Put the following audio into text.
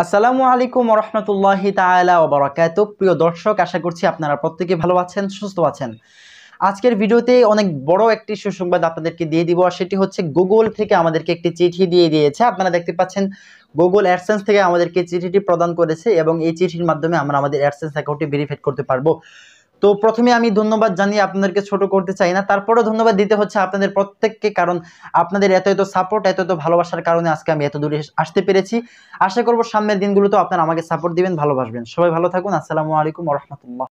আসসালামু আলাইকুম রহমতুল্লাহি তালা ওবরাকাত প্রিয় দর্শক আশা করছি আপনারা প্রত্যেকে ভালো আছেন সুস্থ আছেন আজকের ভিডিওতে অনেক বড় একটি সুসংবাদ আপনাদেরকে দিয়ে দিব আর সেটি হচ্ছে গুগল থেকে আমাদেরকে একটি চিঠি দিয়ে দিয়েছে আপনারা দেখতে পাচ্ছেন গুগল অ্যাডসেন্স থেকে আমাদেরকে চিঠিটি প্রদান করেছে এবং এই চিঠির মাধ্যমে আমরা আমাদের অ্যাডসেন্স অ্যাকাউন্টটি ভেরিফাই করতে পারবো তো প্রথমে আমি ধন্যবাদ জানিয়ে আপনাদেরকে ছোট করতে চাই না তারপরেও ধন্যবাদ দিতে হচ্ছে আপনাদের প্রত্যেককে কারণ আপনাদের এত এত সাপোর্ট এত এত ভালোবাসার কারণে আজকে আমি এত দূরে আসতে পেরেছি আশা করব সামনের দিনগুলোতে আপনারা আমাকে সাপোর্ট দিবেন ভালোবাসবেন সবাই ভালো থাকুন আসসালামু আলাইকুম রহমতুল্লাহ